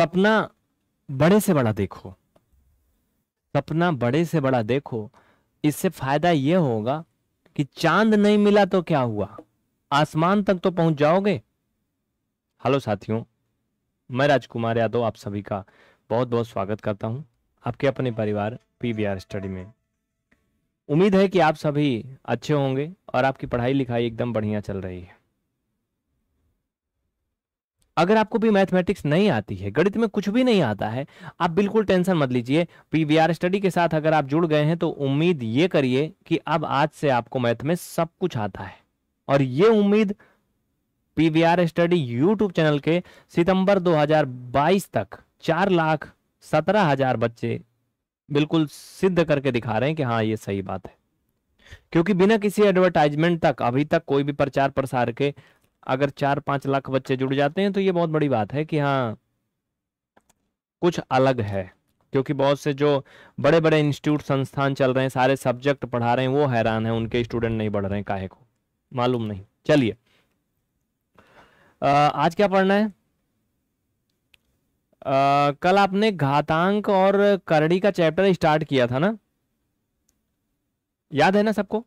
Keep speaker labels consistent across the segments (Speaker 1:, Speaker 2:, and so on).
Speaker 1: सपना बड़े से बड़ा देखो सपना बड़े से बड़ा देखो इससे फायदा यह होगा कि चांद नहीं मिला तो क्या हुआ आसमान तक तो पहुंच जाओगे हेलो साथियों मैं राजकुमार यादव आप सभी का बहुत बहुत स्वागत करता हूं आपके अपने परिवार पीवीआर स्टडी में उम्मीद है कि आप सभी अच्छे होंगे और आपकी पढ़ाई लिखाई एकदम बढ़िया चल रही है अगर आपको भी मैथमेटिक्स नहीं आती है गणित में कुछ भी नहीं आता है आप बिल्कुल टेंशन मत लीजिए पीवीआर स्टडी के साथ अगर आप जुड़ गए हैं तो उम्मीद ये करिए कि अब आज से आपको मैथ में सब कुछ आता है और ये उम्मीद पीवीआर स्टडी यूट्यूब चैनल के सितंबर 2022 तक चार लाख सत्रह हजार बच्चे बिल्कुल सिद्ध करके दिखा रहे हैं कि हाँ ये सही बात है क्योंकि बिना किसी एडवर्टाइजमेंट तक अभी तक कोई भी प्रचार प्रसार के अगर चार पांच लाख बच्चे जुड़ जाते हैं तो ये बहुत बड़ी बात है कि हाँ कुछ अलग है क्योंकि बहुत से जो बड़े बड़े इंस्टीट्यूट संस्थान चल रहे हैं सारे सब्जेक्ट पढ़ा रहे हैं वो हैरान है उनके स्टूडेंट नहीं बढ़ रहे हैं काहे को मालूम नहीं चलिए आज क्या पढ़ना है आ, कल आपने घातांक और करड़ी का चैप्टर स्टार्ट किया था ना याद है ना सबको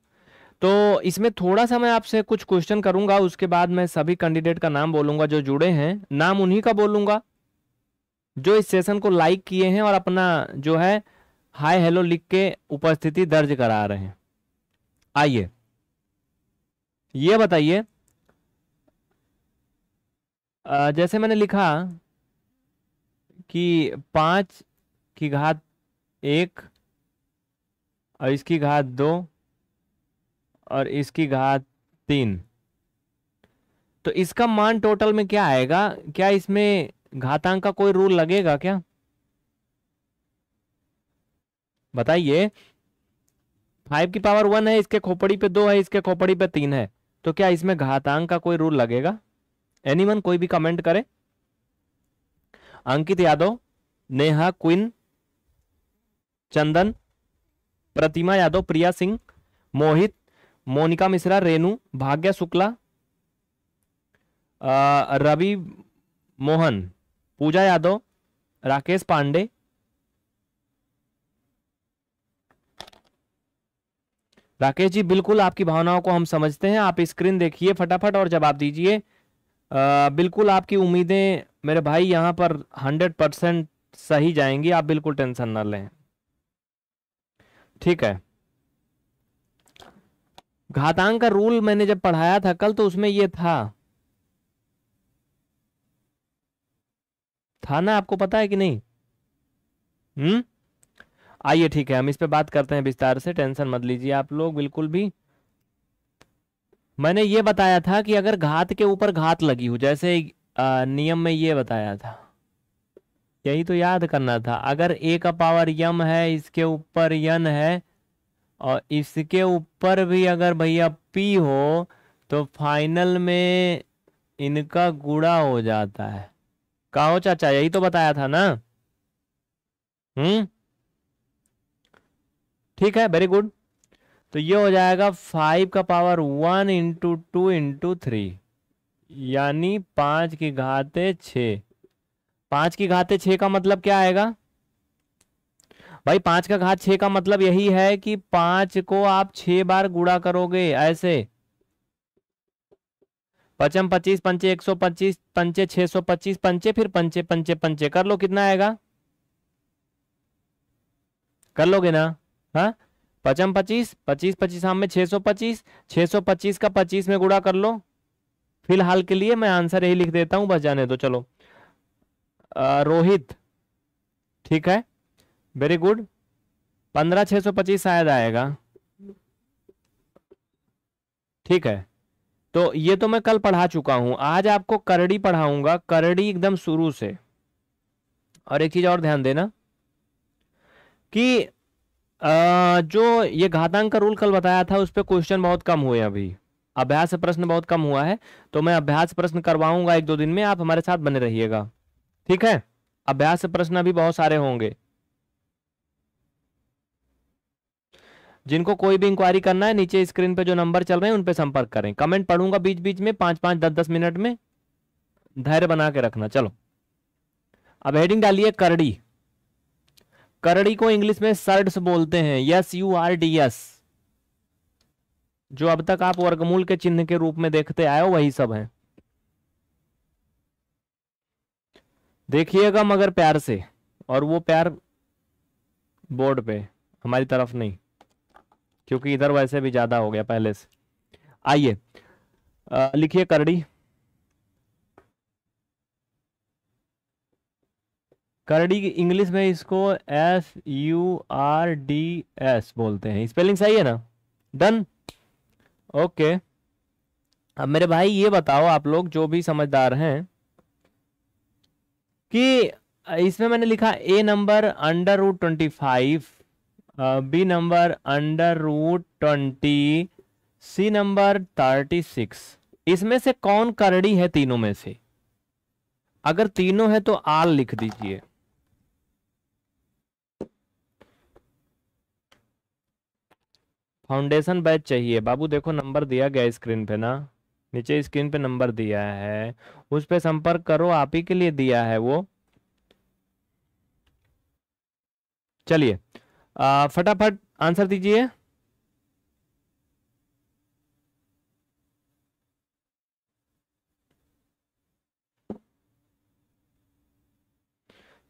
Speaker 1: तो इसमें थोड़ा सा मैं आपसे कुछ क्वेश्चन करूंगा उसके बाद मैं सभी कैंडिडेट का नाम बोलूंगा जो जुड़े हैं नाम उन्हीं का बोलूंगा जो इस सेशन को लाइक किए हैं और अपना जो है हाय हेलो लिख के उपस्थिति दर्ज करा रहे हैं आइए ये बताइए जैसे मैंने लिखा कि पांच की घात एक और इसकी घात दो और इसकी घात तीन तो इसका मान टोटल में क्या आएगा क्या इसमें घातांक का कोई रूल लगेगा क्या बताइए फाइव की पावर वन है इसके खोपड़ी पे दो है इसके खोपड़ी पे तीन है तो क्या इसमें घातांक का कोई रूल लगेगा एनीवन कोई भी कमेंट करे अंकित यादव नेहा क्विन चंदन प्रतिमा यादव प्रिया सिंह मोहित मोनिका मिश्रा रेनू भाग्य शुक्ला रवि मोहन पूजा यादव राकेश पांडे राकेश जी बिल्कुल आपकी भावनाओं को हम समझते हैं आप स्क्रीन देखिए फटाफट और जवाब दीजिए बिल्कुल आपकी उम्मीदें मेरे भाई यहां पर हंड्रेड परसेंट सही जाएंगी आप बिल्कुल टेंशन ना लें ठीक है घातांक का रूल मैंने जब पढ़ाया था कल तो उसमें यह था था ना आपको पता है कि नहीं हम्म आइए ठीक है हम इस पे बात करते हैं विस्तार से टेंशन मत लीजिए आप लोग बिल्कुल भी मैंने ये बताया था कि अगर घात के ऊपर घात लगी हो जैसे आ, नियम में ये बताया था यही तो याद करना था अगर ए का पावर यम है इसके ऊपर यन है और इसके ऊपर भी अगर भैया पी हो तो फाइनल में इनका गुड़ा हो जाता है कहा हो चाचा यही तो बताया था ना हम्म ठीक है वेरी गुड तो ये हो जाएगा फाइव का power one into two into three यानी पांच की घाते छ पांच की घाते छ का मतलब क्या आएगा भाई पांच का घात छ का मतलब यही है कि पांच को आप छः बार गुड़ा करोगे ऐसे पचम पच्चीस पंचे एक सौ पच्चीस पंचे छह सौ पच्चीस पंचे फिर पंचे पंचे पंचे कर लो कितना आएगा कर लोगे ना हा? पचम पच्चीस पच्चीस पच्चीस हम में सौ पच्चीस छह सौ पच्चीस का पच्चीस में गुड़ा कर लो फिलहाल के लिए मैं आंसर यही लिख देता हूं बस जाने दो चलो आ, रोहित ठीक है वेरी गुड पंद्रह छह सौ पच्चीस शायद आएगा ठीक है तो ये तो मैं कल पढ़ा चुका हूं आज आपको करड़ी पढ़ाऊंगा करड़ी एकदम शुरू से और एक चीज़ और ध्यान देना कि आ, जो ये घातांक का रूल कल बताया था उस पर क्वेश्चन बहुत कम हुए अभी अभ्यास प्रश्न बहुत कम हुआ है तो मैं अभ्यास प्रश्न करवाऊंगा एक दो दिन में आप हमारे साथ बने रहिएगा ठीक है अभ्यास प्रश्न अभी बहुत सारे होंगे जिनको कोई भी इंक्वायरी करना है नीचे स्क्रीन पे जो नंबर चल रहे हैं उन पे संपर्क करें कमेंट पढ़ूंगा बीच बीच में पांच पांच दस दस मिनट में धैर्य बना के रखना चलो अब हेडिंग डालिए करड़ी करड़ी को इंग्लिश में सर्ड्स बोलते हैं S U R D S जो अब तक आप वर्गमूल के चिन्ह के रूप में देखते आए हो वही सब है देखिएगा मगर प्यार से और वो प्यार बोर्ड पे हमारी तरफ नहीं क्योंकि इधर वैसे भी ज़्यादा हो गया पहले से आइए लिखिए करड़ी करड़ी की इंग्लिश में इसको S U R D S बोलते हैं स्पेलिंग सही है ना डन ओके अब मेरे भाई ये बताओ आप लोग जो भी समझदार हैं कि इसमें मैंने लिखा A number under root twenty five B number under root twenty C number thirty six इसमें से कौन करड़ी है तीनों में से अगर तीनों है तो आल लिख दीजिए फाउंडेशन बैच चाहिए बाबू देखो नंबर दिया गया स्क्रीन पे ना नीचे स्क्रीन पे नंबर दिया है उस पे संपर्क करो आप ही के लिए दिया है वो चलिए फटाफट आंसर दीजिए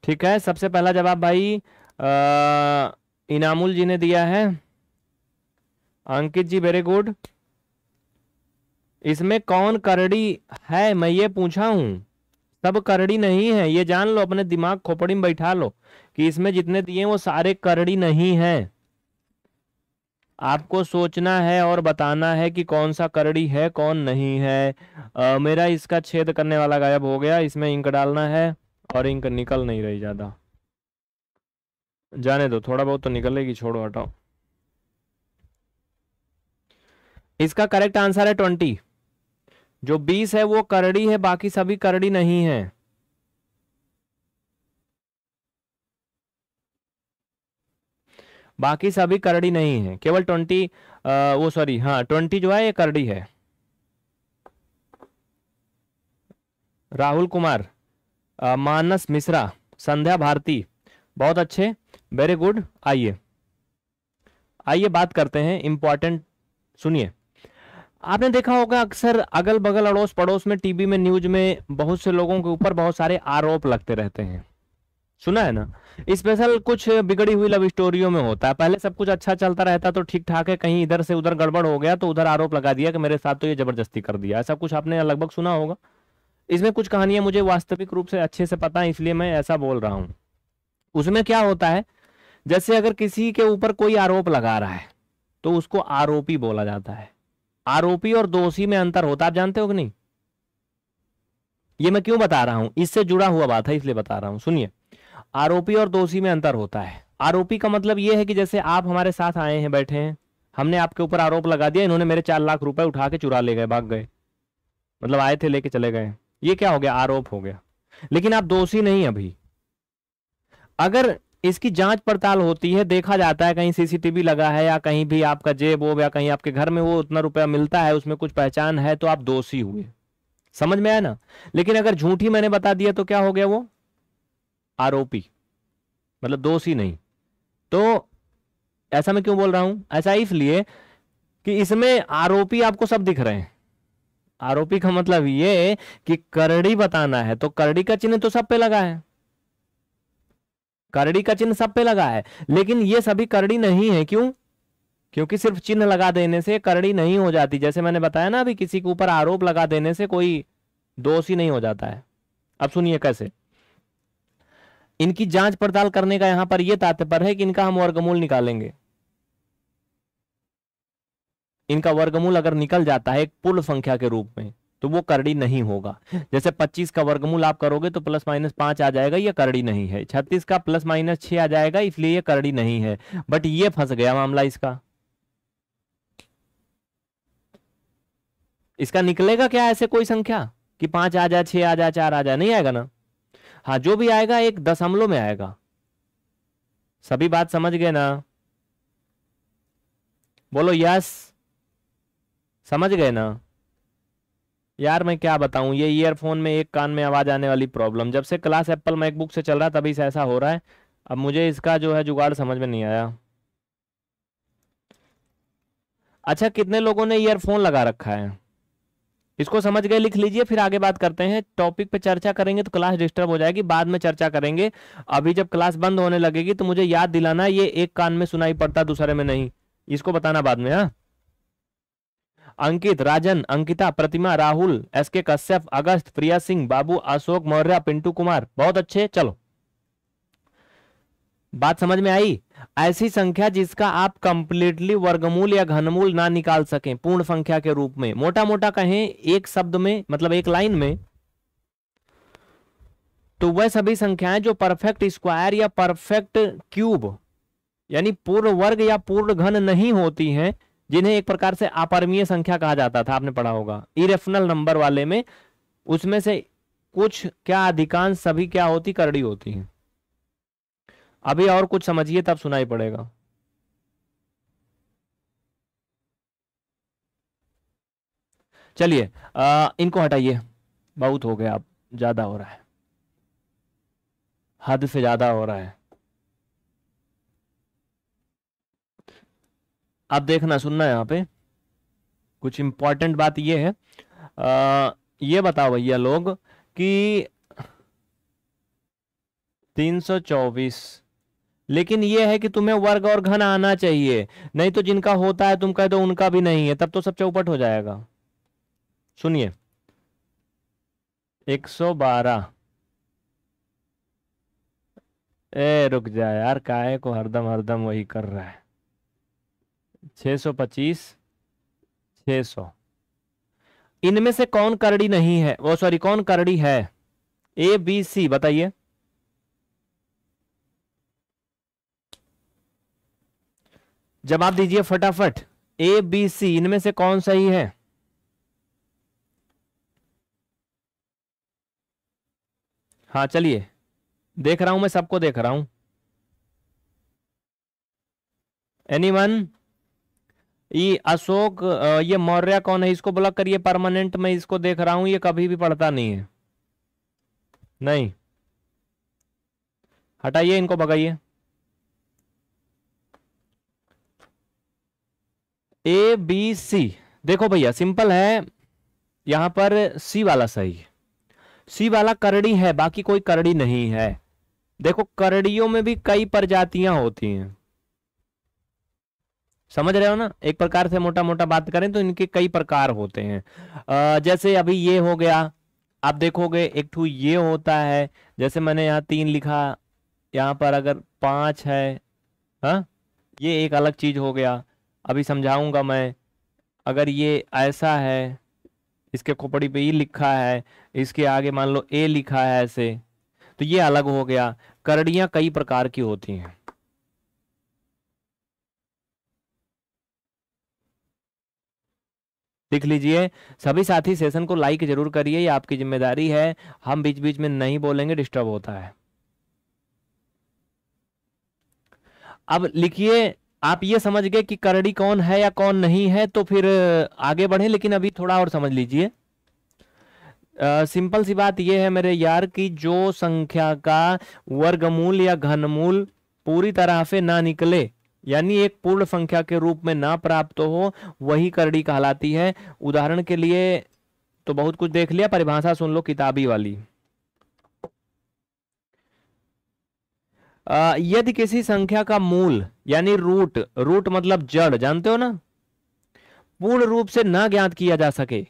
Speaker 1: ठीक है सबसे पहला जवाब भाई आ, इनामुल जी ने दिया है अंकित जी वेरी गुड इसमें कौन करड़ी है मैं ये पूछा हूं सब करड़ी नहीं है ये जान लो अपने दिमाग खोपड़ी में बैठा लो कि इसमें जितने दिए वो सारे करड़ी नहीं है आपको सोचना है और बताना है कि कौन सा करड़ी है कौन नहीं है आ, मेरा इसका छेद करने वाला गायब हो गया इसमें इंक डालना है और इंक निकल नहीं रही ज़्यादा जाने दो थोड़ा बहुत तो निकलेगी छोड़ो हटाओ इसका करेक्ट आंसर है ट्वेंटी जो बीस है वो करड़ी है बाकी सभी करड़ी नहीं है बाकी सभी करड़ी नहीं है केवल ट्वेंटी वो सॉरी हाँ ट्वेंटी जो है ये करड़ी है राहुल कुमार आ, मानस मिश्रा संध्या भारती बहुत अच्छे वेरी गुड आइए आइए बात करते हैं इंपॉर्टेंट सुनिए आपने देखा होगा अक्सर अगल बगल अड़ोस पड़ोस में टीवी में न्यूज में बहुत से लोगों के ऊपर बहुत सारे आरोप लगते रहते हैं सुना है ना स्पेशल कुछ बिगड़ी हुई लव स्टोरियों में होता है पहले सब कुछ अच्छा चलता रहता तो ठीक ठाक है कहीं इधर से उधर गड़बड़ हो गया तो उधर आरोप लगा दिया कि मेरे साथ तो ये जबरदस्ती कर दिया ऐसा कुछ आपने लगभग सुना होगा इसमें कुछ कहानियां मुझे वास्तविक रूप से अच्छे से पता है इसलिए मैं ऐसा बोल रहा हूँ उसमें क्या होता है जैसे अगर किसी के ऊपर कोई आरोप लगा रहा है तो उसको आरोपी बोला जाता है आरोपी और दोषी में अंतर होता आप जानते हो कि नहीं ये मैं क्यों बता रहा हूं इससे जुड़ा हुआ बात है इसलिए बता रहा हूं सुनिए आरोपी और दोषी में अंतर होता है आरोपी का मतलब ये है कि जैसे आप हमारे साथ आए हैं बैठे हैं हमने आपके ऊपर आरोप लगा दिया इन्होंने मेरे चार लाख रुपए उठा के चुरा ले गए भाग गए मतलब आए थे लेके चले गए ये क्या हो गया आरोप हो गया लेकिन आप दोषी नहीं अभी अगर इसकी जांच पड़ताल होती है देखा जाता है कहीं सीसीटीवी लगा है या कहीं भी आपका जेब वो या कहीं आपके घर में वो उतना रुपया मिलता है उसमें कुछ पहचान है तो आप दोषी हुए समझ में आया ना लेकिन अगर झूठी मैंने बता दिया तो क्या हो गया वो आरोपी मतलब दोषी नहीं तो ऐसा मैं क्यों बोल रहा हूं ऐसा इसलिए कि इसमें आरोपी आपको सब दिख रहे हैं आरोपी का मतलब ये कि करड़ी बताना है तो करड़ी का चिन्ह तो सब पे लगा है करड़ी का चिन्ह सब पे लगा है लेकिन ये सभी करड़ी नहीं है क्यों क्योंकि सिर्फ चिन्ह लगा देने से करड़ी नहीं हो जाती जैसे मैंने बताया ना अभी किसी के ऊपर आरोप लगा देने से कोई दोषी नहीं हो जाता है अब सुनिए कैसे इनकी जांच पड़ताल करने का यहां पर यह तात्पर्य है कि इनका हम वर्गमूल निकालेंगे इनका वर्गमूल अगर निकल जाता है एक पूर्ण संख्या के रूप में तो वो करड़ी नहीं होगा जैसे 25 का वर्गमूल आप करोगे तो प्लस माइनस पांच आ जाएगा ये करड़ी नहीं है 36 का प्लस माइनस छह आ जाएगा इसलिए ये करड़ी नहीं है बट ये फंस गया मामला इसका इसका निकलेगा क्या ऐसे कोई संख्या कि पांच आ जाए छह आ जाए चार आ जाए नहीं आएगा ना हाँ जो भी आएगा एक दशमलव में आएगा सभी बात समझ गए ना बोलो यस समझ गए ना यार मैं क्या बताऊं ये ईयरफोन में एक कान में आवाज़ आने वाली प्रॉब्लम जब से क्लास एप्पल मैकबुक से चल रहा है तभी से ऐसा हो रहा है अब मुझे इसका जो है जुगाड़ समझ में नहीं आया अच्छा कितने लोगों ने ईयरफोन लगा रखा है इसको समझ गए लिख लीजिए फिर आगे बात करते हैं टॉपिक पे चर्चा करेंगे तो क्लास डिस्टर्ब हो जाएगी बाद में चर्चा करेंगे अभी जब क्लास बंद होने लगेगी तो मुझे याद दिलाना ये एक कान में सुनाई पड़ता दूसरे में नहीं इसको बताना बाद में हाँ अंकित राजन अंकिता प्रतिमा राहुल एस के कश्यप अगस्त प्रिया सिंह बाबू अशोक मौर्य पिंटू कुमार बहुत अच्छे चलो बात समझ में आई ऐसी संख्या जिसका आप कंप्लीटली वर्गमूल या घनमूल ना निकाल सकें पूर्ण संख्या के रूप में मोटा मोटा कहें एक शब्द में मतलब एक लाइन में तो वह सभी संख्याएं जो परफेक्ट स्क्वायर या परफेक्ट क्यूब यानी पूर्ण वर्ग या पूर्ण घन नहीं होती हैं जिन्हें एक प्रकार से अपरमीय संख्या कहा जाता था आपने पढ़ा होगा इरेफनल नंबर वाले में उसमें से कुछ क्या अधिकांश सभी क्या होती करड़ी होती हैं अभी और कुछ समझिए तब सुनाई पड़ेगा चलिए इनको हटाइए बहुत हो गया अब ज़्यादा हो रहा है हद से ज़्यादा हो रहा है अब देखना सुनना यहां पे कुछ इंपॉर्टेंट बात ये है आ, ये बताओ भैया लोग कि तीन सौ चौबीस लेकिन यह है कि तुम्हें वर्ग और घन आना चाहिए नहीं तो जिनका होता है तुम कह दो उनका भी नहीं है तब तो सब चौपट हो जाएगा सुनिए 112 ए रुक जाए यार काय को हरदम हरदम वही कर रहा है 625 600 इनमें से कौन करड़ी नहीं है वो सॉरी कौन करड़ी है ए बी सी बताइए जवाब दीजिए फटाफट ए बी सी इनमें से कौन सही है हाँ चलिए देख रहा हूं मैं सबको देख रहा हूं एनी वन ये अशोक ये मौर्य कौन है इसको ब्लॉक करिए परमानेंट मैं इसको देख रहा हूं ये कभी भी पढ़ता नहीं है नहीं हटाइए इनको भगाइए ए बी सी देखो भैया सिंपल है यहाँ पर सी वाला सही है सी वाला करड़ी है बाकी कोई करड़ी नहीं है देखो करड़ियों में भी कई प्रजातियां होती हैं समझ रहे हो ना एक प्रकार से मोटा मोटा बात करें तो इनके कई प्रकार होते हैं जैसे अभी ये हो गया आप देखोगे एक ठू ये होता है जैसे मैंने यहां तीन लिखा यहाँ पर अगर पांच है हा? ये एक अलग चीज हो गया अभी समझाऊंगा मैं अगर ये ऐसा है इसके खोपड़ी पे ई लिखा है इसके आगे मान लो ए लिखा है ऐसे तो ये अलग हो गया करड़ियां कई प्रकार की होती हैं लिख लीजिए सभी साथी सेशन को लाइक जरूर करिए ये आपकी जिम्मेदारी है हम बीच बीच में नहीं बोलेंगे डिस्टर्ब होता है अब लिखिए आप ये समझ गए कि करड़ी कौन है या कौन नहीं है तो फिर आगे बढ़े लेकिन अभी थोड़ा और समझ लीजिए सिंपल सी बात यह है मेरे यार कि जो संख्या का वर्गमूल या घनमूल पूरी तरह से ना निकले यानी एक पूर्ण संख्या के रूप में ना प्राप्त हो वही करड़ी कहलाती है उदाहरण के लिए तो बहुत कुछ देख लिया परिभाषा सुन लो किताबी वाली यदि किसी संख्या का मूल यानी रूट रूट मतलब जड़ जानते हो ना पूर्ण रूप से ना ज्ञात किया जा सके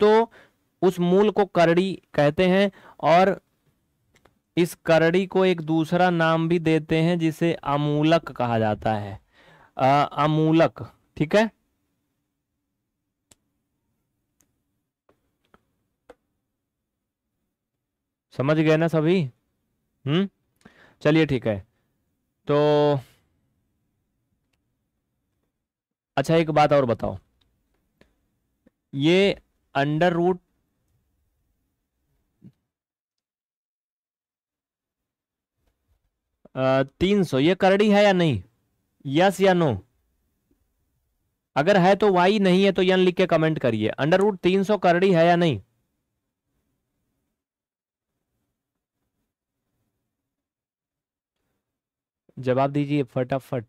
Speaker 1: तो उस मूल को करड़ी कहते हैं और इस करड़ी को एक दूसरा नाम भी देते हैं जिसे अमूलक कहा जाता है आ, अमूलक ठीक है समझ गए ना सभी हम्म चलिए ठीक है तो अच्छा एक बात और बताओ ये अंडर रूट तीन सौ ये करड़ी है या नहीं यस या नो अगर है तो वाई नहीं है तो यन लिख के कमेंट करिए अंडर रूट तीन सौ करड़ी है या नहीं जवाब दीजिए फटाफट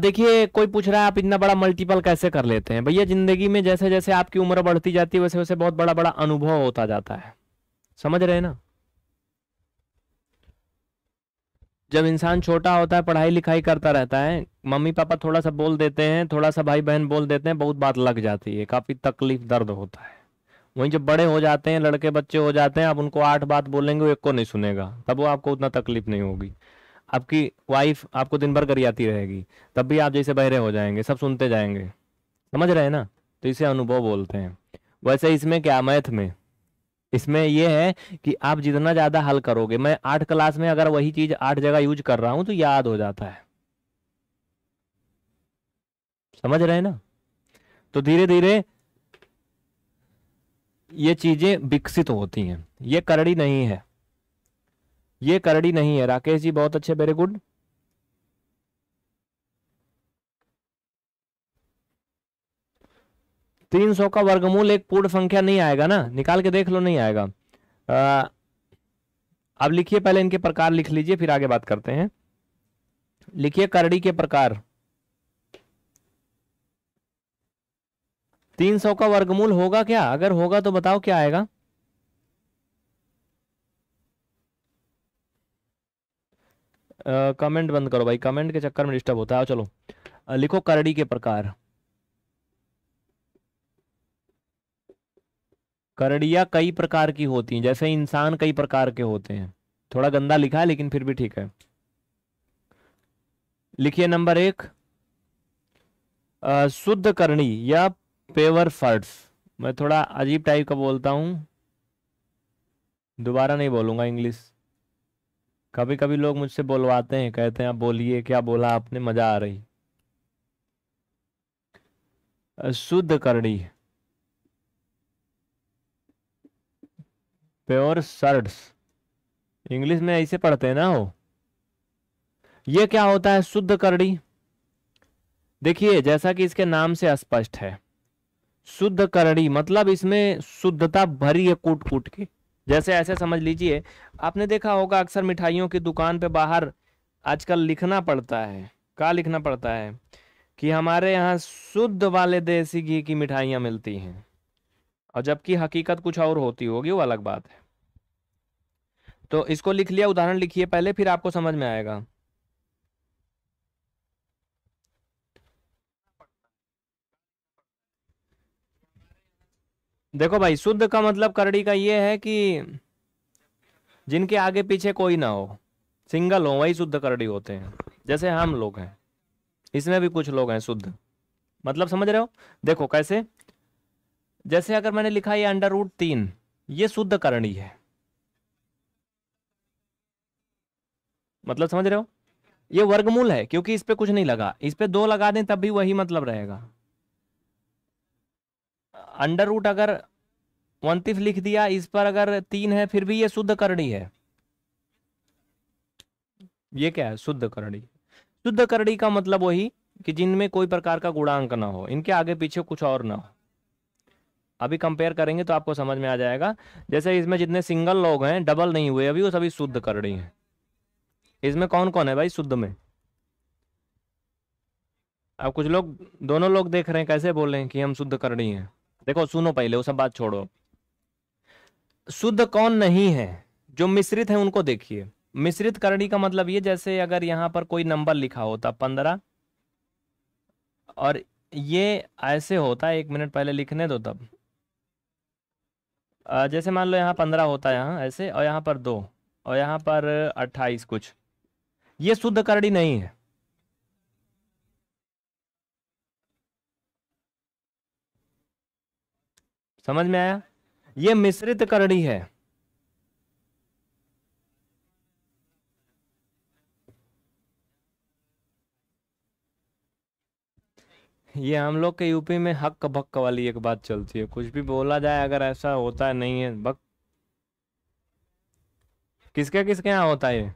Speaker 1: देखिए कोई पूछ रहा है आप इतना बड़ा मल्टीपल कैसे कर लेते हैं भैया जिंदगी में जैसे जैसे आपकी उम्र बढ़ती जाती है वैसे वैसे बहुत बड़ा बड़ा अनुभव होता जाता है समझ रहे हैं ना जब इंसान छोटा होता है पढ़ाई लिखाई करता रहता है मम्मी पापा थोड़ा सा बोल देते हैं थोड़ा सा भाई बहन बोल देते हैं बहुत बात लग जाती है काफी तकलीफ दर्द होता है वहीं जब बड़े हो जाते हैं लड़के बच्चे हो जाते हैं आप उनको आठ बात बोलेंगे वो एक को नहीं सुनेगा तब वो आपको उतना तकलीफ नहीं होगी आपकी वाइफ आपको दिन भर गरियाती रहेगी तब भी आप जैसे बहरे हो जाएंगे सब सुनते जाएंगे समझ रहे हैं ना तो इसे अनुभव बोलते हैं वैसे इसमें क्या मैथ में इसमें यह है कि आप जितना ज़्यादा हल करोगे मैं आठ क्लास में अगर वही चीज़ आठ जगह यूज कर रहा हूं तो याद हो जाता है समझ रहे हैं ना तो धीरे धीरे ये चीज़ें विकसित होती हैं ये करड़ी नहीं है ये करड़ी नहीं है राकेश जी बहुत अच्छे वेरी गुड तीन सौ का वर्गमूल एक पूर्ण संख्या नहीं आएगा ना निकाल के देख लो नहीं आएगा आ, अब लिखिए पहले इनके प्रकार लिख लीजिए फिर आगे बात करते हैं लिखिए करड़ी के प्रकार तीन सौ का वर्गमूल होगा क्या अगर होगा तो बताओ क्या आएगा कमेंट uh, बंद करो भाई कमेंट के चक्कर में डिस्टर्ब होता है चलो uh, लिखो करड़ी के प्रकार करड़िया कई प्रकार की होती हैं जैसे इंसान कई प्रकार के होते हैं थोड़ा गंदा लिखा है लेकिन फिर भी ठीक है लिखिए नंबर एक शुद्ध करणी या पेवर फर्ड्स मैं थोड़ा अजीब टाइप का बोलता हूँ दोबारा नहीं बोलूँगा इंग्लिश कभी कभी लोग मुझसे बोलवाते हैं कहते हैं आप बोलिए क्या बोला आपने मज़ा आ रही शुद्ध करड़ी प्योर सर्ट्स इंग्लिश में ऐसे पढ़ते हैं ना हो ये क्या होता है शुद्ध करड़ी देखिए जैसा कि इसके नाम से स्पष्ट है शुद्ध करड़ी मतलब इसमें शुद्धता भरी है कूट कूट के जैसे ऐसे समझ लीजिए आपने देखा होगा अक्सर मिठाइयों की दुकान पे बाहर आजकल लिखना पड़ता है क्या लिखना पड़ता है कि हमारे यहाँ शुद्ध वाले देसी घी की मिठाइयाँ मिलती हैं और जबकि हकीकत कुछ और होती होगी वो अलग बात है तो इसको लिख लिया उदाहरण लिखिए पहले फिर आपको समझ में आएगा देखो भाई शुद्ध का मतलब करड़ी का ये है कि जिनके आगे पीछे कोई ना हो सिंगल हो वही शुद्ध करड़ी होते हैं जैसे हम लोग हैं इसमें भी कुछ लोग हैं शुद्ध मतलब समझ रहे हो देखो कैसे जैसे अगर मैंने लिखा ये अंडर रूट तीन ये शुद्ध करणी है मतलब समझ रहे हो ये वर्गमूल है क्योंकि इस पे कुछ नहीं लगा इस पे दो लगा दें तब भी वही मतलब रहेगा अंडर रूट अगर उनतीस लिख दिया इस पर अगर तीन है फिर भी ये शुद्ध करणी है ये क्या है शुद्ध करणी शुद्ध करणी का मतलब वही कि जिनमें कोई प्रकार का गुणांक ना हो इनके आगे पीछे कुछ और ना हो अभी कंपेयर करेंगे तो आपको समझ में आ जाएगा जैसे इसमें जितने सिंगल लोग हैं डबल नहीं हुए अभी वो सभी शुद्ध करणी है इसमें कौन कौन है भाई शुद्ध में अब कुछ लोग दोनों लोग देख रहे हैं कैसे बोल रहे हैं कि हम शुद्ध करणी है देखो सुनो पहले वो सब बात छोड़ो शुद्ध कौन नहीं है जो मिश्रित है उनको देखिए मिश्रित करणी का मतलब ये जैसे अगर यहाँ पर कोई नंबर लिखा होता पंद्रह और ये ऐसे होता है एक मिनट पहले लिखने दो तब जैसे मान लो यहाँ पंद्रह होता है यहाँ ऐसे और यहाँ पर दो और यहाँ पर अट्ठाईस कुछ ये शुद्ध करणी नहीं है समझ में आया ये मिश्रित करड़ी है ये हम लोग के यूपी में हक भक्क वाली एक बात चलती है कुछ भी बोला जाए अगर ऐसा होता है नहीं है बक किसके किसके यहाँ होता है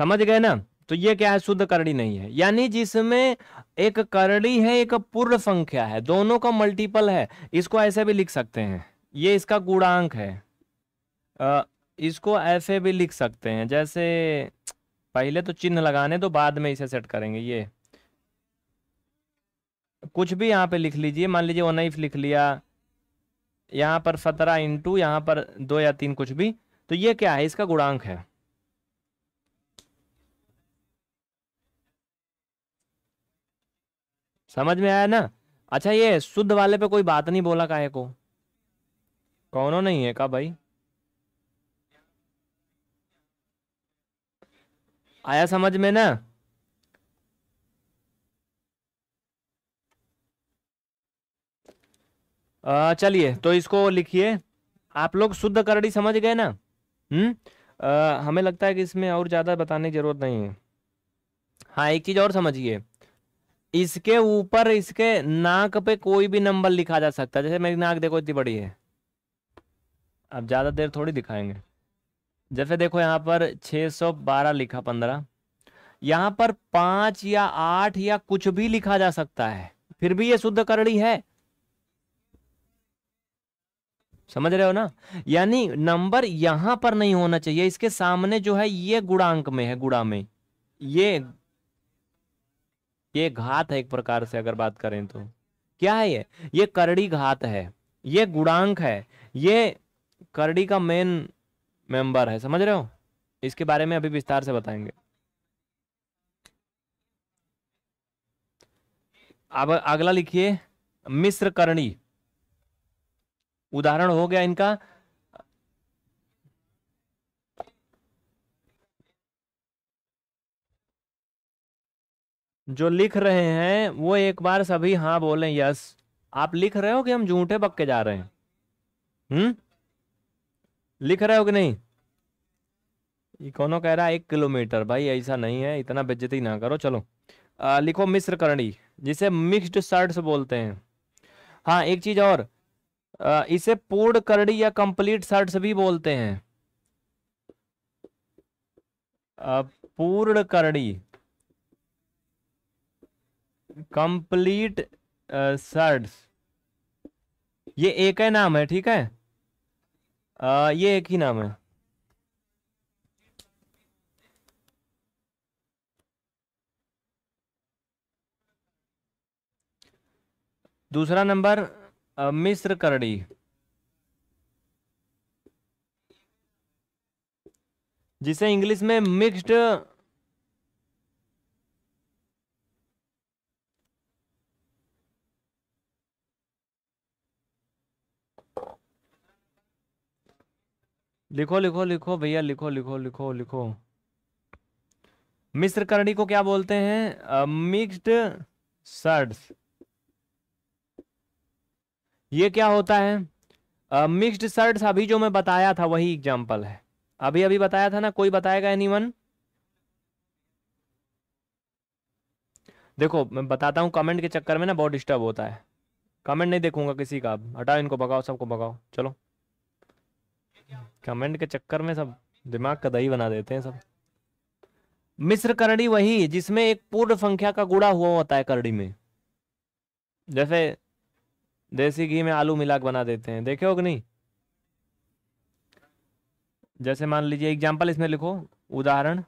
Speaker 1: समझ गए ना तो ये क्या है शुद्ध करड़ी नहीं है यानी जिसमें एक करड़ी है एक पूर्ण संख्या है दोनों का मल्टीपल है इसको ऐसे भी लिख सकते हैं ये इसका गुणांक है आ, इसको ऐसे भी लिख सकते हैं जैसे पहले तो चिन्ह लगाने तो बाद में इसे सेट करेंगे ये कुछ भी यहाँ पे लिख लीजिए मान लीजिए ओनाइफ लिख लिया यहाँ पर सत्रह इंटू यहाँ पर दो या तीन कुछ भी तो ये क्या है इसका गुणांक है समझ में आया ना अच्छा ये शुद्ध वाले पे कोई बात नहीं बोला काहे को कौनो नहीं है का भाई आया समझ में ना चलिए तो इसको लिखिए आप लोग शुद्ध करड़ी समझ गए ना हम्म हमें लगता है कि इसमें और ज़्यादा बताने की ज़रूरत नहीं है हाँ एक चीज़ और समझिए इसके ऊपर इसके नाक पे कोई भी नंबर लिखा जा सकता है जैसे मेरी नाक देखो इतनी बड़ी है अब ज़्यादा देर थोड़ी दिखाएंगे जैसे देखो यहाँ पर 612 लिखा 15 यहाँ पर पांच या आठ या कुछ भी लिखा जा सकता है फिर भी ये शुद्ध करड़ी है समझ रहे हो ना यानी नंबर यहां पर नहीं होना चाहिए इसके सामने जो है ये गुणांक में है गुड़ा में ये ये घात है एक प्रकार से अगर बात करें तो क्या है ये ये करड़ी घात है ये गुणांक है ये करड़ी का मेन मेंबर है समझ रहे हो इसके बारे में अभी विस्तार से बताएंगे अब अगला लिखिए मिश्र करणी उदाहरण हो गया इनका जो लिख रहे हैं वो एक बार सभी हाँ बोले यस आप लिख रहे हो कि हम झूठे पक्के जा रहे हैं हम्म लिख रहे हो कि नहीं कौनो कह रहा है एक किलोमीटर भाई ऐसा नहीं है इतना बेज्जती ना करो चलो आ, लिखो मिश्र करणी जिसे मिक्स्ड शर्ट्स बोलते हैं हाँ एक चीज और आ, इसे पूर्ण करड़ी या कंप्लीट शर्ट्स भी बोलते हैं पूर्ण करणी कंप्लीट सर्ड्स ये एक है नाम है ठीक है आ, ये एक ही नाम है दूसरा नंबर मिस्र करड़ी जिसे इंग्लिश में मिक्स्ड लिखो लिखो लिखो भैया लिखो लिखो लिखो लिखो मिश्र करणी को क्या बोलते हैं मिक्स्ड सर्ड्स ये क्या होता है मिक्स्ड सर्ड्स अभी जो मैं बताया था वही एग्जाम्पल है अभी अभी बताया था ना कोई बताएगा एनीवन देखो मैं बताता हूं कमेंट के चक्कर में ना बहुत डिस्टर्ब होता है कमेंट नहीं देखूंगा किसी का हटाओ इनको भगाओ सबको भगाओ चलो कमेंट के चक्कर में सब दिमाग का दही बना देते हैं सब मिश्र करड़ी वही जिसमें एक पूर्ण संख्या का गुड़ा हुआ होता है करड़ी में जैसे देसी घी में आलू मिलाक बना देते हैं देखे हो कि नहीं जैसे मान लीजिए एग्जाम्पल इसमें लिखो उदाहरण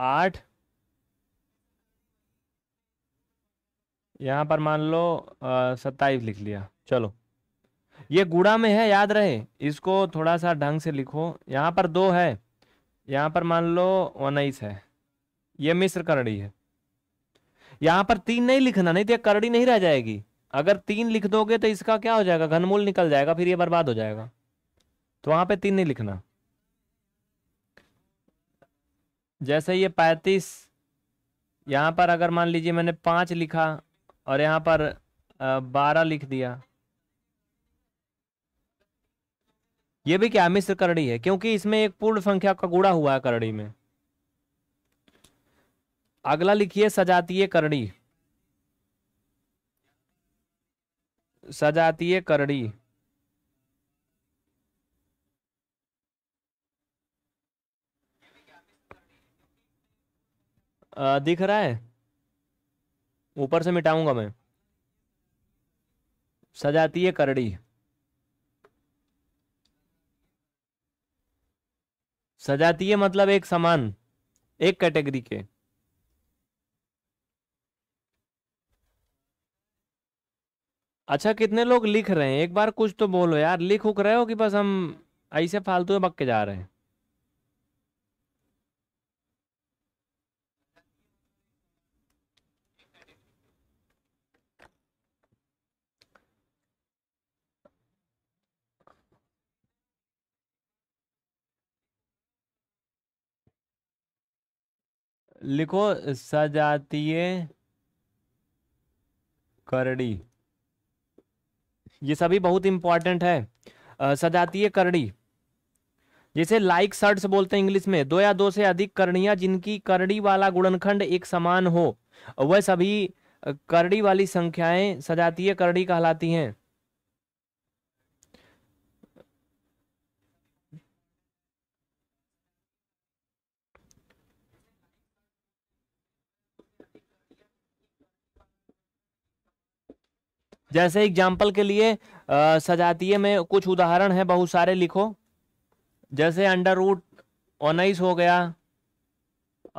Speaker 1: आठ यहां पर मान लो सत्ताईस लिख लिया चलो ये गुड़ा में है याद रहे इसको थोड़ा सा ढंग से लिखो यहाँ पर दो है यहाँ पर मान लो उन्नीस है ये मिश्र करड़ी है यहाँ पर तीन नहीं लिखना नहीं तो करड़ी नहीं रह जाएगी अगर तीन लिख दोगे तो इसका क्या हो जाएगा घनमूल निकल जाएगा फिर ये बर्बाद हो जाएगा तो वहां पे तीन नहीं लिखना जैसे ये पैंतीस यहाँ पर अगर मान लीजिए मैंने पांच लिखा और यहाँ पर बारह लिख दिया ये भी क्या मिश्र करड़ी है क्योंकि इसमें एक पूर्ण संख्या का गुड़ा हुआ है करड़ी में अगला लिखिए सजातीय करड़ी सजातीय करड़ी आ, दिख रहा है ऊपर से मिटाऊंगा मैं सजातीय करड़ी सजातीय मतलब एक समान एक कैटेगरी के अच्छा कितने लोग लिख रहे हैं एक बार कुछ तो बोलो यार लिख उख रहे हो कि बस हम ऐसे फालतू बक के जा रहे हैं लिखो सजातीय करड़ी ये सभी बहुत इंपॉर्टेंट है सजातीय करड़ी जैसे लाइक शर्ट्स बोलते हैं इंग्लिश में दो या दो से अधिक करणियां जिनकी करड़ी वाला गुणनखंड एक समान हो वह सभी करड़ी वाली संख्याएं सजातीय करड़ी कहलाती हैं जैसे एग्जाम्पल के लिए आ, सजातीय में कुछ उदाहरण है बहुत सारे लिखो जैसे अंडर रूट उन्नीस हो गया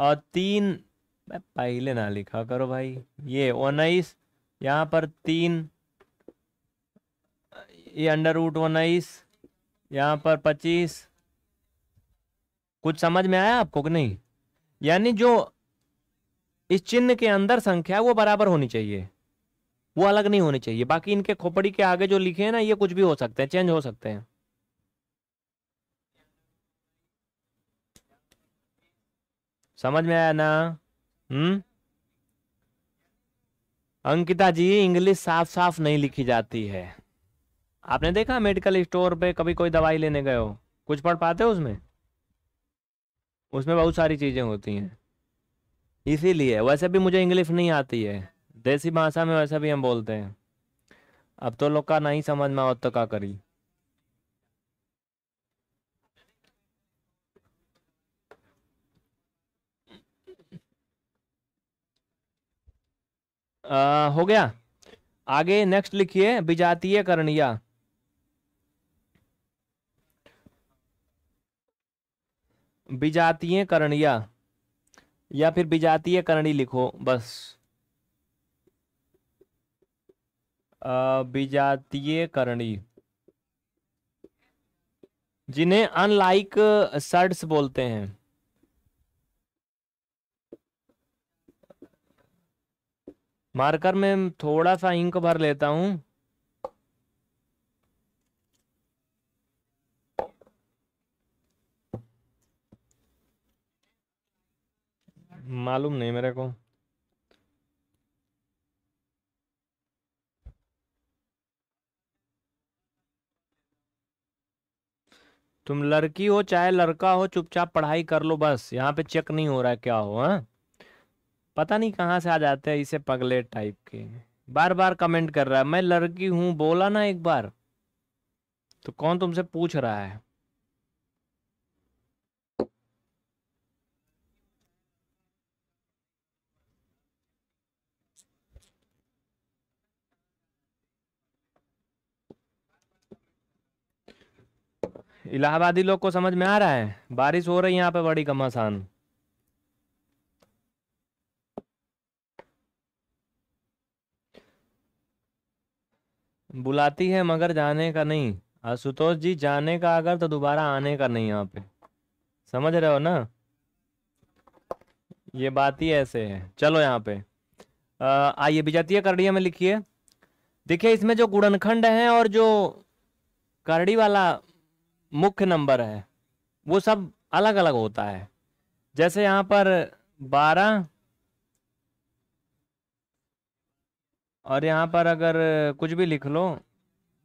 Speaker 1: और तीन पहले ना लिखा करो भाई ये उन्नीस यहाँ पर तीन ये अंडर रूट उन्नीस यहाँ पर पच्चीस कुछ समझ में आया आपको कि नहीं यानी जो इस चिन्ह के अंदर संख्या वो बराबर होनी चाहिए वो अलग नहीं होनी चाहिए बाकी इनके खोपड़ी के आगे जो लिखे हैं ना ये कुछ भी हो सकते हैं चेंज हो सकते हैं समझ में आया ना हम्म अंकिता जी इंग्लिश साफ साफ नहीं लिखी जाती है आपने देखा मेडिकल स्टोर पे कभी कोई दवाई लेने गए हो कुछ पढ़ पाते हो उसमें उसमें बहुत सारी चीज़ें होती हैं इसीलिए वैसे भी मुझे इंग्लिश नहीं आती है देसी भाषा में वैसे भी हम बोलते हैं अब तो लोग का नहीं समझ में तो का करी आ, हो गया आगे नेक्स्ट लिखिए विजातीय करणिया विजातीय करणिया या फिर विजातीय करणी लिखो बस विजातीय करणी जिन्हें अनलाइक सर्ड्स बोलते हैं मार्कर में थोड़ा सा इंक भर लेता हूं मालूम नहीं मेरे को तुम लड़की हो चाहे लड़का हो चुपचाप पढ़ाई कर लो बस यहाँ पे चेक नहीं हो रहा है क्या हो हाँ पता नहीं कहाँ से आ जाते हैं इसे पगले टाइप के बार बार कमेंट कर रहा है मैं लड़की हूँ बोला ना एक बार तो कौन तुमसे पूछ रहा है इलाहाबादी लोग को समझ में आ रहा है बारिश हो रही है यहाँ पे बड़ी कमासान बुलाती है मगर जाने का नहीं आशुतोष जी जाने का अगर तो दोबारा आने का नहीं यहाँ पे समझ रहे हो ना ये बात ही ऐसे है चलो यहाँ पे आइए विजातीय करड़िया में लिखिए देखिए इसमें जो गुड़नखंड है और जो करड़ी वाला मुख्य नंबर है वो सब अलग अलग होता है जैसे यहाँ पर बारह और यहाँ पर अगर कुछ भी लिख लो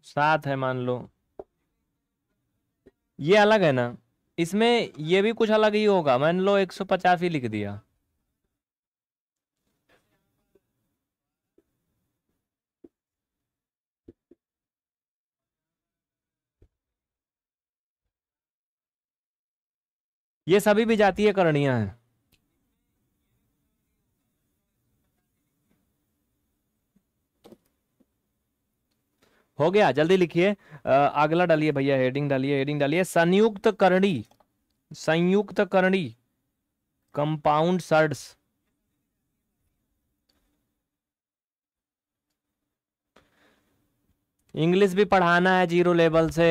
Speaker 1: सात है मान लो ये अलग है ना इसमें ये भी कुछ अलग ही होगा मान लो एक सौ पचास ही लिख दिया ये सभी भी जातीय करणीय है हो गया जल्दी लिखिए अगला डालिए भैया हेडिंग डालिए हेडिंग डालिए संयुक्त करणी संयुक्त करणी कंपाउंड सर्ड्स इंग्लिश भी पढ़ाना है जीरो लेवल से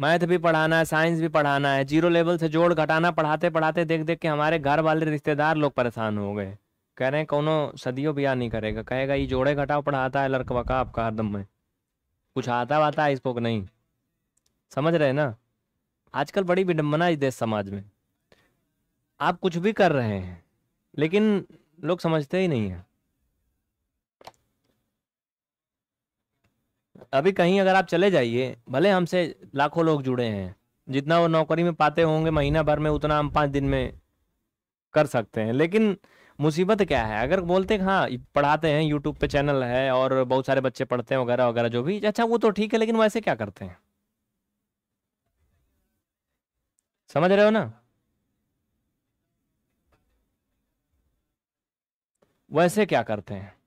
Speaker 1: मैथ भी पढ़ाना है साइंस भी पढ़ाना है जीरो लेवल से जोड़ घटाना पढ़ाते पढ़ाते देख देख के हमारे घर वाले रिश्तेदार लोग परेशान हो गए कह रहे हैं कोनो सदियों ब्याह नहीं करेगा कहेगा ये जोड़े घटाओ पढ़ाता है लड़कवा का आपका हरदम में कुछ आता वाता है इसको नहीं समझ रहे ना आजकल बड़ी विडम्बना इस देश समाज में आप कुछ भी कर रहे हैं लेकिन लोग समझते ही नहीं हैं अभी कहीं अगर आप चले जाइए भले हमसे लाखों लोग जुड़े हैं जितना वो नौकरी में पाते होंगे महीना भर में उतना हम पाँच दिन में कर सकते हैं लेकिन मुसीबत क्या है अगर बोलते हैं हाँ पढ़ाते हैं यूट्यूब पे चैनल है और बहुत सारे बच्चे पढ़ते हैं वगैरह वगैरह जो भी अच्छा वो तो ठीक है लेकिन वैसे क्या करते हैं समझ रहे हो ना वैसे क्या करते हैं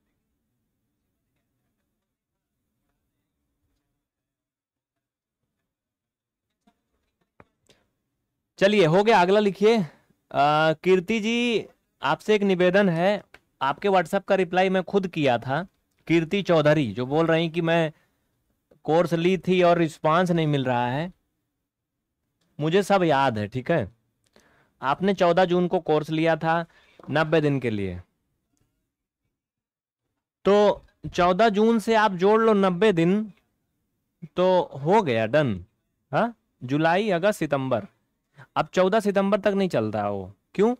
Speaker 1: चलिए हो गया अगला लिखिए कीर्ति जी आपसे एक निवेदन है आपके व्हाट्सएप का रिप्लाई मैं खुद किया था कीर्ति चौधरी जो बोल रही कि मैं कोर्स ली थी और रिस्पांस नहीं मिल रहा है मुझे सब याद है ठीक है आपने चौदह जून को कोर्स लिया था नब्बे दिन के लिए तो चौदह जून से आप जोड़ लो नब्बे दिन तो हो गया डन हा जुलाई अगस्त सितंबर अब चौदह सितंबर तक नहीं चलता रहा वो क्यों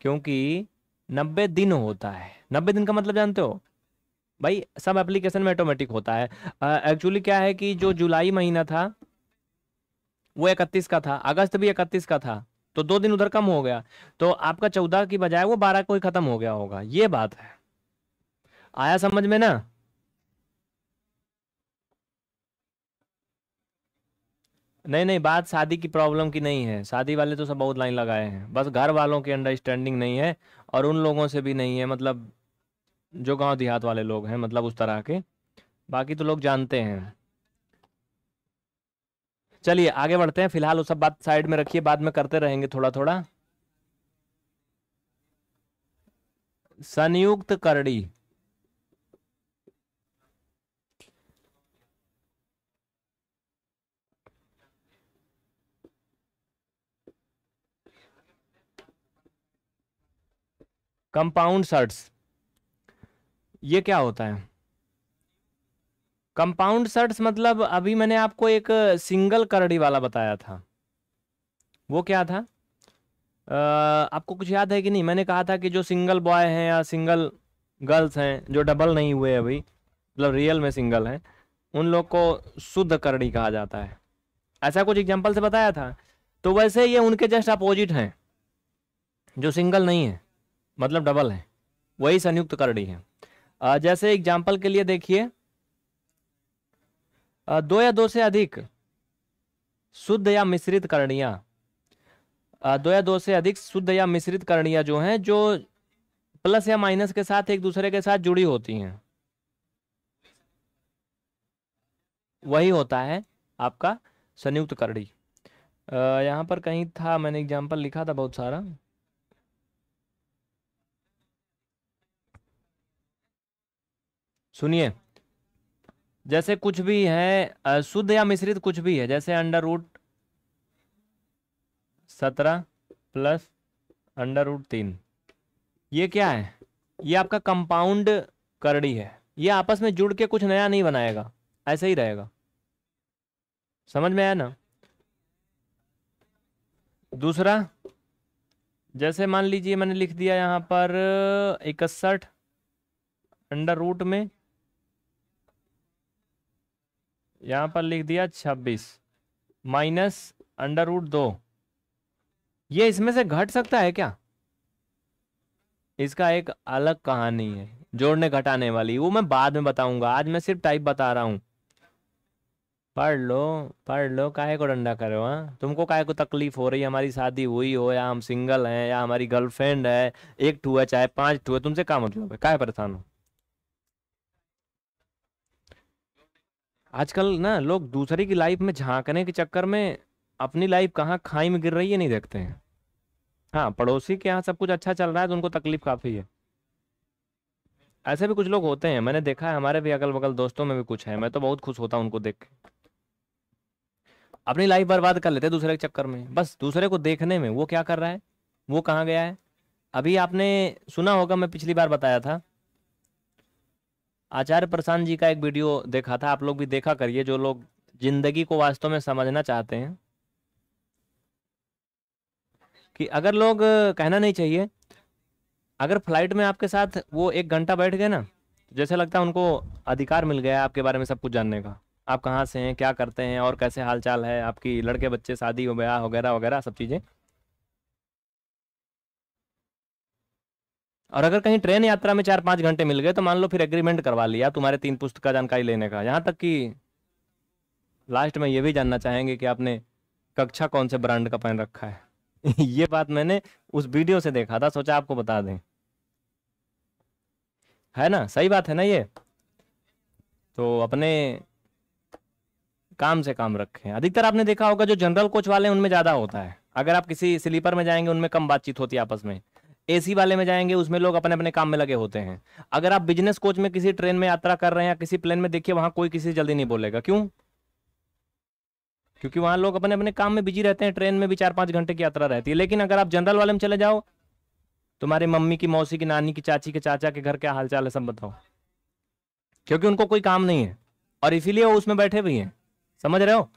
Speaker 1: क्योंकि नब्बे दिन होता है नब्बे दिन का मतलब जानते हो भाई सब एप्लीकेशन में ऑटोमेटिक होता है एक्चुअली uh, क्या है कि जो जुलाई महीना था वो इकतीस का था अगस्त भी इकतीस का था तो दो दिन उधर कम हो गया तो आपका चौदह की बजाय वो बारह को ही खत्म हो गया होगा ये बात है आया समझ में ना नहीं नहीं बात शादी की प्रॉब्लम की नहीं है शादी वाले तो सब बहुत लाइन लगाए हैं बस घर वालों की अंडरस्टैंडिंग नहीं है और उन लोगों से भी नहीं है मतलब जो गांव देहात वाले लोग हैं मतलब उस तरह के बाकी तो लोग जानते हैं चलिए आगे बढ़ते हैं फिलहाल वो सब बात साइड में रखिए बाद में करते रहेंगे थोड़ा थोड़ा संयुक्त करड़ी कंपाउंड सर्ट्स ये क्या होता है कंपाउंड सर्ट्स मतलब अभी मैंने आपको एक सिंगल करड़ी वाला बताया था वो क्या था आ, आपको कुछ याद है कि नहीं मैंने कहा था कि जो सिंगल बॉय हैं या सिंगल गर्ल्स हैं जो डबल नहीं हुए अभी मतलब रियल में सिंगल हैं उन लोग को शुद्ध करड़ी कहा जाता है ऐसा कुछ एग्जाम्पल से बताया था तो वैसे ये उनके जस्ट अपोजिट हैं जो सिंगल नहीं है मतलब डबल है वही संयुक्त करड़ी है जैसे एग्जाम्पल के लिए देखिए दो या दो से अधिक शुद्ध या मिश्रित करणिया दो या दो से अधिक शुद्ध या मिश्रित करणिया जो हैं जो प्लस या माइनस के साथ एक दूसरे के साथ जुड़ी होती हैं वही होता है आपका संयुक्त करड़ी यहां पर कहीं था मैंने एग्जाम्पल लिखा था बहुत सारा सुनिए जैसे कुछ भी है शुद्ध या मिश्रित कुछ भी है जैसे अंडर रूट सत्रह प्लस अंडर रूट तीन ये क्या है ये आपका कंपाउंड करड़ी है ये आपस में जुड़ के कुछ नया नहीं बनाएगा ऐसे ही रहेगा समझ में आया ना दूसरा जैसे मान लीजिए मैंने लिख दिया यहां पर इकसठ अंडर रूट में यहाँ पर लिख दिया छब्बीस माइनस अंडर रूट दो ये इसमें से घट सकता है क्या इसका एक अलग कहानी है जोड़ने घटाने वाली वो मैं बाद में बताऊंगा आज मैं सिर्फ टाइप बता रहा हूं पढ़ लो पढ़ लो काहे को डंडा करो हाँ तुमको काहे को तकलीफ हो रही है हमारी शादी हुई हो या हम सिंगल हैं या हमारी गर्लफ्रेंड है एक ठू है चाहे पांच ठू है तुमसे क्या मतलब है काहे परेशान हो आजकल ना लोग दूसरे की लाइफ में झांकने के चक्कर में अपनी लाइफ कहाँ खाई में गिर रही है नहीं देखते हैं हाँ पड़ोसी के यहाँ सब कुछ अच्छा चल रहा है तो उनको तकलीफ काफ़ी है ऐसे भी कुछ लोग होते हैं मैंने देखा है हमारे भी अगल बगल दोस्तों में भी कुछ है मैं तो बहुत खुश होता हूँ उनको देख के अपनी लाइफ बर्बाद कर लेते हैं दूसरे के चक्कर में बस दूसरे को देखने में वो क्या कर रहा है वो कहाँ गया है अभी आपने सुना होगा मैं पिछली बार बताया था आचार्य प्रशांत जी का एक वीडियो देखा था आप लोग भी देखा करिए जो लोग जिंदगी को वास्तव में समझना चाहते हैं कि अगर लोग कहना नहीं चाहिए अगर फ्लाइट में आपके साथ वो एक घंटा बैठ गए ना जैसे लगता है उनको अधिकार मिल गया आपके बारे में सब कुछ जानने का आप कहाँ से हैं क्या करते हैं और कैसे हालचाल है आपकी लड़के बच्चे शादी हो गया वगैरह वगैरह सब चीज़ें और अगर कहीं ट्रेन यात्रा में चार पांच घंटे मिल गए तो मान लो फिर एग्रीमेंट करवा लिया तुम्हारे तीन पुस्तक का जानकारी लेने का यहां तक कि लास्ट में यह भी जानना चाहेंगे कि आपने कक्षा कौन से ब्रांड का पहन रखा है ये बात मैंने उस वीडियो से देखा था सोचा आपको बता दें है ना सही बात है ना ये तो अपने काम से काम रखें अधिकतर आपने देखा होगा जो जनरल कोच वाले उनमें ज़्यादा होता है अगर आप किसी स्लीपर में जाएंगे उनमें कम बातचीत होती है आपस में एसी वाले में जाएंगे उसमें लोग अपने अपने काम में लगे होते हैं अगर आप बिजनेस कोच में किसी ट्रेन में यात्रा कर रहे हैं या किसी प्लेन में देखिए वहां कोई किसी जल्दी नहीं बोलेगा क्यों क्योंकि वहां लोग अपने अपने काम में बिजी रहते हैं ट्रेन में भी चार पांच घंटे की यात्रा रहती है लेकिन अगर आप जनरल वाले में चले जाओ तुम्हारी मम्मी की मौसी की नानी की चाची के चाचा के घर क्या हालचाल है सब बताओ क्योंकि उनको कोई काम नहीं है और इसीलिए वो उसमें बैठे भी हैं समझ रहे हो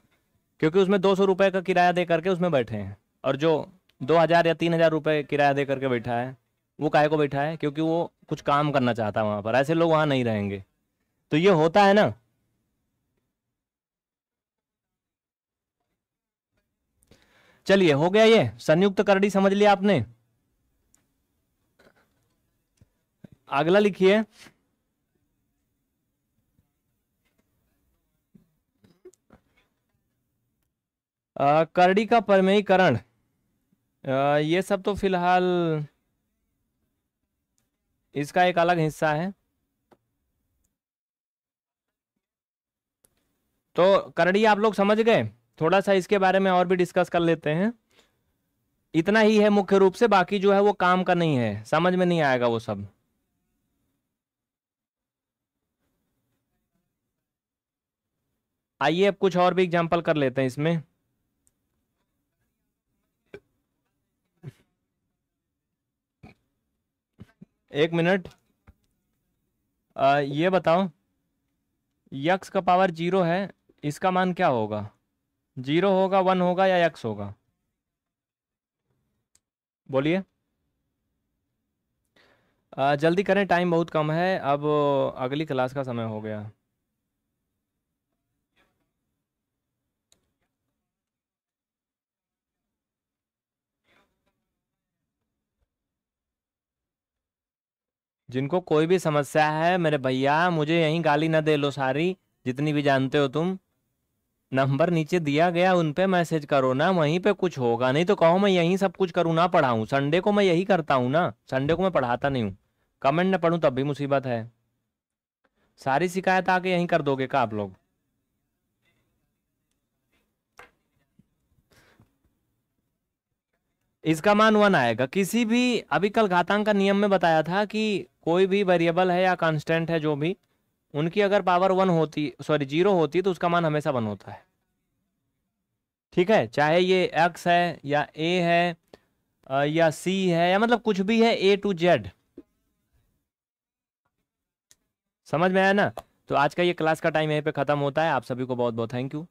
Speaker 1: क्योंकि उसमें दो सौ रुपए का किराया दे करके उसमें बैठे हैं और जो दो हज़ार या तीन हज़ार रुपये किराया दे करके बैठा है वो काहे को बैठा है क्योंकि वो कुछ काम करना चाहता है वहां पर ऐसे लोग वहां नहीं रहेंगे तो ये होता है ना चलिए हो गया ये संयुक्त करड़ी समझ लिया आपने अगला लिखिए करड़ी का परमेयीकरण ये सब तो फिलहाल इसका एक अलग हिस्सा है तो करड़ी आप लोग समझ गए थोड़ा सा इसके बारे में और भी डिस्कस कर लेते हैं इतना ही है मुख्य रूप से बाकी जो है वो काम का नहीं है समझ में नहीं आएगा वो सब आइए अब कुछ और भी एग्जाम्पल कर लेते हैं इसमें एक मिनट ये बताओ यक्स का पावर जीरो है इसका मान क्या होगा जीरो होगा वन होगा या यक्स होगा बोलिए जल्दी करें टाइम बहुत कम है अब अगली क्लास का समय हो गया जिनको कोई भी समस्या है मेरे भैया मुझे यहीं गाली ना दे लो सारी जितनी भी जानते हो तुम नंबर नीचे दिया गया उन पे मैसेज करो ना वहीं पे कुछ होगा नहीं तो कहो मैं यहीं सब कुछ करूँ ना पढ़ाऊँ संडे को मैं यही करता हूँ ना संडे को मैं पढ़ाता नहीं हूँ कमेंट ना पढ़ूँ तब भी मुसीबत है सारी शिकायत आके यहीं कर दोगे का आप लोग इसका मान वन आएगा किसी भी अभी कल घातांक का नियम में बताया था कि कोई भी वेरिएबल है या कांस्टेंट है जो भी उनकी अगर पावर वन होती सॉरी जीरो होती तो उसका मान हमेशा वन होता है ठीक है चाहे ये एक्स है या ए है या सी है या मतलब कुछ भी है ए टू जेड समझ में आया ना तो आज का ये क्लास का टाइम यहीं पे ख़त्म होता है आप सभी को बहुत बहुत थैंक यू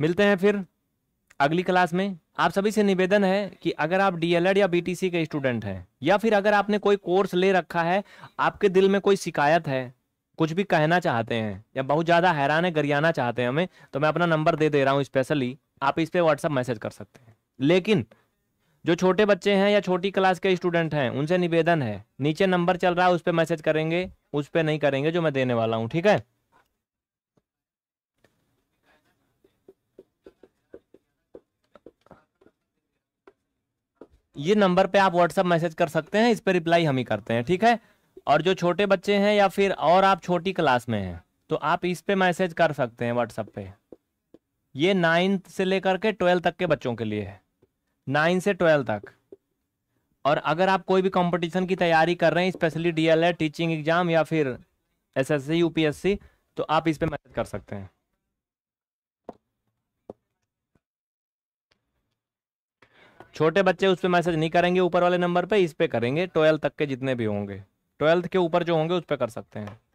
Speaker 1: मिलते हैं फिर अगली क्लास में आप सभी से निवेदन है कि अगर आप डीएलएड या बीटीसी के स्टूडेंट हैं या फिर अगर आपने कोई कोर्स ले रखा है आपके दिल में कोई शिकायत है कुछ भी कहना चाहते हैं या बहुत ज़्यादा हैरान है गरियाना चाहते हैं हमें तो मैं अपना नंबर दे दे रहा हूँ स्पेशली आप इस पर व्हाट्सअप मैसेज कर सकते हैं लेकिन जो छोटे बच्चे हैं या छोटी क्लास के स्टूडेंट हैं उनसे निवेदन है नीचे नंबर चल रहा है उस पर मैसेज करेंगे उस पर नहीं करेंगे जो मैं देने वाला हूँ ठीक है ये नंबर पे आप व्हाट्सअप मैसेज कर सकते हैं इस पर रिप्लाई हम ही करते हैं ठीक है और जो छोटे बच्चे हैं या फिर और आप छोटी क्लास में हैं तो आप इस पे मैसेज कर सकते हैं व्हाट्सअप पे ये नाइन्थ से लेकर के ट्वेल्थ तक के बच्चों के लिए है नाइन्थ से ट्वेल्व तक और अगर आप कोई भी कंपटीशन की तैयारी कर रहे हैं स्पेशली डी टीचिंग एग्जाम या फिर एस एस तो आप इस पर मैसेज कर सकते हैं छोटे बच्चे उस पर मैसेज नहीं करेंगे ऊपर वाले नंबर पे इस पे करेंगे ट्वेल्थ तक के जितने भी होंगे ट्वेल्थ के ऊपर जो होंगे उस पर कर सकते हैं